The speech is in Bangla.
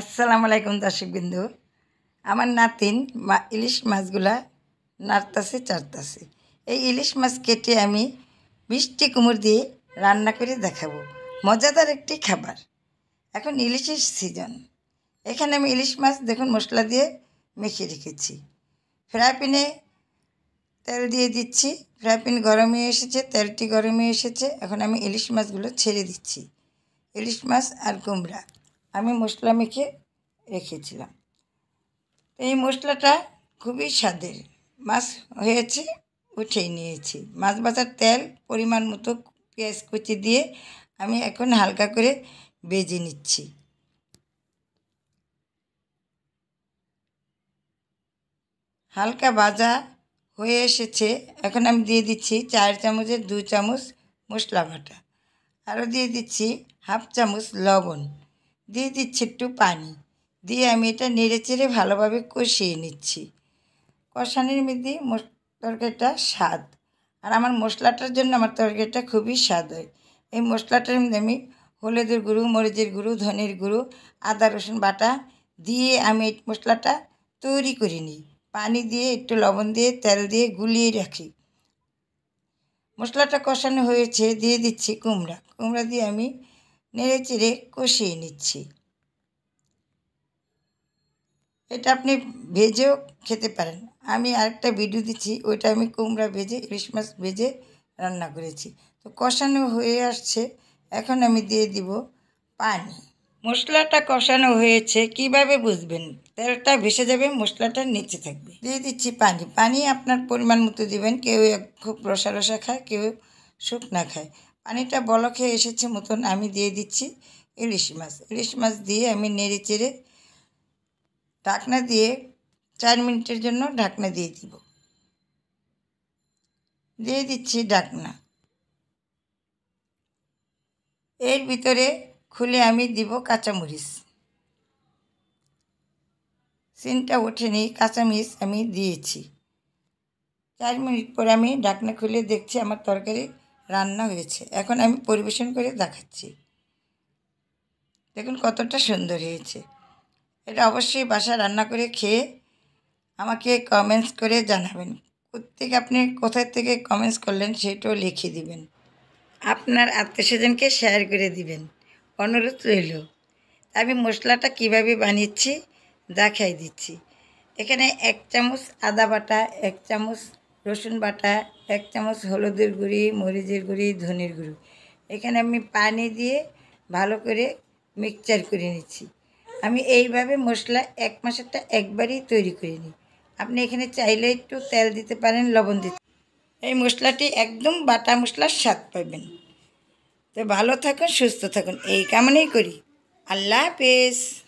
আসসালামু আলাইকুম দর্শকবিন্দু আমার নাতিন মা ইলিশ মাছগুলা নাড়তাছে চারতাছে এই ইলিশ মাছ কেটে আমি মিষ্টি কুমড় দিয়ে রান্না করে দেখাবো মজাদার একটি খাবার এখন ইলিশের সিজন এখানে আমি ইলিশ মাছ দেখুন মশলা দিয়ে মেখে রেখেছি ফ্রাই প্যানে তেল দিয়ে দিচ্ছি ফ্রাই প্যান গরমে এসেছে তেলটি গরমে এসেছে এখন আমি ইলিশ মাছগুলো ছেড়ে দিচ্ছি ইলিশ মাছ আর কুমড়া আমি মশলা মেখে রেখেছিলাম এই মশলাটা খুবই স্বাদের মাছ হয়েছে উঠেই নিয়েছি মাছ বাজার তেল পরিমাণ মতো পেঁয়াজ কুচি দিয়ে আমি এখন হালকা করে বেজে নিচ্ছি হালকা ভাজা হয়ে এসেছে এখন আমি দিয়ে দিচ্ছি চার চামচের দু চামচ মশলা বাটা আরও দিয়ে দিচ্ছি হাফ চামচ লবণ দিয়ে দিচ্ছি একটু পানি দিয়ে আমি এটা নেড়ে চেড়ে ভালোভাবে কষিয়ে নিচ্ছি কষানোর মধ্যে তরকারিটা স্বাদ আর আমার মশলাটার জন্য আমার তরকারিটা খুবই স্বাদ হয় এই মশলাটার মধ্যে আমি হলুদের গুঁড়ো মরিচের গুঁড়ো ধনের গুঁড়ো আদা রসুন বাটা দিয়ে আমি এই মশলাটা তৈরি করে নিই পানি দিয়ে একটু লবণ দিয়ে তেল দিয়ে গুলিয়ে রাখি মশলাটা কষানো হয়েছে দিয়ে দিচ্ছি কুমড়া কুমড়া দিয়ে আমি নেড়ে চেড়ে কষিয়ে নিচ্ছি এটা আপনি ভেজেও খেতে পারেন আমি আরেকটা ভিডিও দিচ্ছি ওইটা আমি কুমড়া ভেজে ইলিশ মাছ ভেজে রান্না করেছি তো কষানো হয়ে আসছে এখন আমি দিয়ে দিব পানি মশলাটা কষানো হয়েছে কিভাবে বুঝবেন তেলটা ভেসে যাবে মশলাটা নিচে থাকবে দিয়ে দিচ্ছি পানি পানি আপনার পরিমাণ মতো দিবেন কেউ খুব রসা রসা খায় কেউ শুকনা খায় পানিটা বল খেয়ে এসেছে মতন আমি দিয়ে দিচ্ছি ইলিশ মাছ ইলিশ মাছ দিয়ে আমি নেড়ে চেড়ে ঢাকনা দিয়ে চার মিনিটের জন্য ঢাকনা দিয়ে দিব দিয়ে দিচ্ছি ঢাকনা এর ভিতরে খুলে আমি দিব কাঁচামরিচ সিনটা ওঠেনি কাঁচামরিচ আমি দিয়েছি চার মিনিট পরে আমি ঢাকনা খুলে দেখছি আমার তরকারি রান্না হয়েছে এখন আমি পরিবেশন করে দেখাচ্ছি দেখুন কতটা সুন্দর হয়েছে এটা অবশ্যই বাসা রান্না করে খেয়ে আমাকে কমেন্টস করে জানাবেন প্রত্যেকে আপনি কোথায় থেকে কমেন্টস করলেন সেটাও লিখে দিবেন আপনার আত্মীয়স্বজনকে শেয়ার করে দিবেন অনুরোধ রইল আমি মশলাটা কিভাবে বানিয়েছি দেখাই দিচ্ছি এখানে এক চামচ আদা বাটা এক চামচ রসুন বাটা এক চামচ হলুদের গুঁড়ি মরিচের গুঁড়ি ধনির গুঁড়ি এখানে আমি পানি দিয়ে ভালো করে মিক্সচার করে নিচ্ছি আমি এইভাবে মশলা এক মাসেরটা একবারই তৈরি করে নিই আপনি এখানে চাইলে একটু তেল দিতে পারেন লবণ দিতে এই মশলাটি একদম বাটা মশলার স্বাদ পাবেন তো ভালো থাকুন সুস্থ থাকুন এই কামনাই করি আল্লাহ হাফেজ